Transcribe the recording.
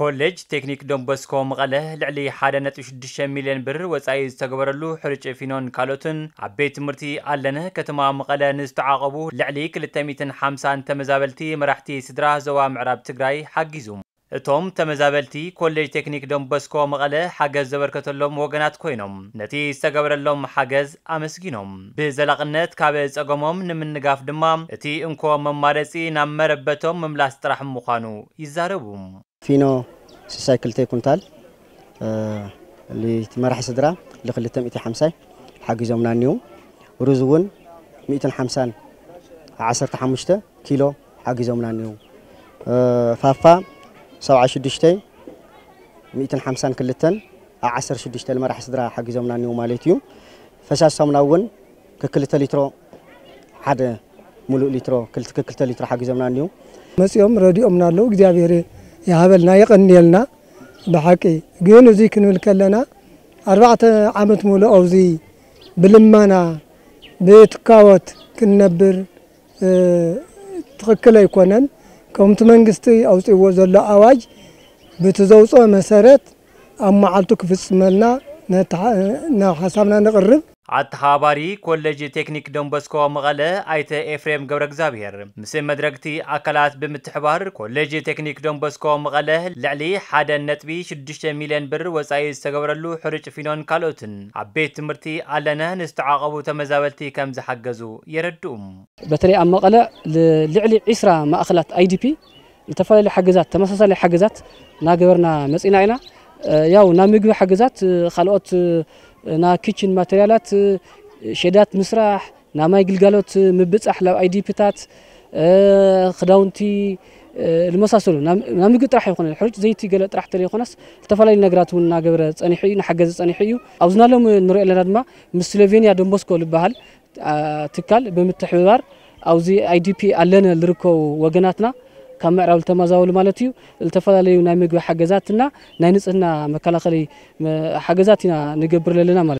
ኮሌጅ ቴክኒክ ዶንቦስኮ መቐለ ልዕሊ 1.6 ሚልዮን ብር ወፃኢ ዝተገበረሉ ሕርጭ ፊኖን ካልኦትን ኣብ ቤት ትምህርቲ ኣለነ ከተማ መቐለ ንዝተዓቐቡ ልዕሊ 250 ተመዛበልቲ መራሕቲ ስድራ ዞባ ምዕራብ ትግራይ ሓጊዙ እቶም ተመዛበልቲ ኮሌጅ ቴክኒክ ዶንቦስኮ መቐለ ሓገዝ ዘበርከተሎም ወገናት ኮይኖም ነቲ ዝተገብረሎም ሓገዝ ኣመስጊኖም ብዘላቕነት ካብ ፀገሞም ንምንጋፍ ድማ እቲ እንኮ መማረፂ ናብ መረበቶም ምምላስ ጥራሕ ምዃኑ ይዛረቡ ፊኖ 62 ኩንታል መራሒ ስድራ ል250 ሓጊዞምና እኒዉ ሩዝ እውን 150 15 ኪሎ ሓጊዞምና እኒዉ ፋፋ 76 152 ኣብ 16 ንመራሒ ስድራ ሓጊዞምና እኒዉ ማለት እዩ ፈሳሲ ሳሙና እውን ክክልተ ሊትሮ ሓደ ሙሉእ ሊትሮ ክልተ ሊትሮ ሓጊዞምና እኒዉ መፂኦም ረዲኦምና ኣለዉ እግዚኣብሔር يهبلنا يقني لنا بحكي جين زي كنول كلنا أربعة عمت مولا أوزي بلمانا بيت كاوت كنبر آه، تقكلا يكونن كم تمنجستي أوزي وزل أواج بتزوصو مسارات أما عالتك في السمالنا نتح... نحسابنا نقرب عتحاباري كولج تكنيك دونبسكو مغلا ايت افريم جبر اغزابير مس مدرجتي اكلات بمتحبار كولج تكنيك دونبسكو مغلا لعلي حدا نتبي 6 مليون بر وصاي استغبرلو حرج فينون كالوتن عبيت تمرتي علنا نستعاقبو تمزابلتي كم زحجزو يردوم بتري ام مغلا لعلي 20 ماخلات اي دي بي ዝተፈላለዩ ሓገዛት ተመሳሳለ ሓገዛት እናገበርና መፂና ኢና ያው ናብ ምግቢ ሓገዛት ካልኦት نا كيتشن ماتريالات شيدات مسرح نا ماي جلجالوت مبصح لو اي دي بيتات خداونتي المساسل نا ميقول طرح يكون الحرج زيتي قال طرح تري يكونس تفعلي نقرات ونا قبر صنيحي نحجز صنيحيو اوزنا لهم نري لنا ما مسلوفينيا دومبوسكو لبحال تكال بمتحوار اوزي اي دي بي علينا لركو وغناتنا كم مرة التمازاو المالتيو التفضلي ونامي جو حجزاتنا نينس إن مكلا خلي حجزاتنا نجبر لنا مال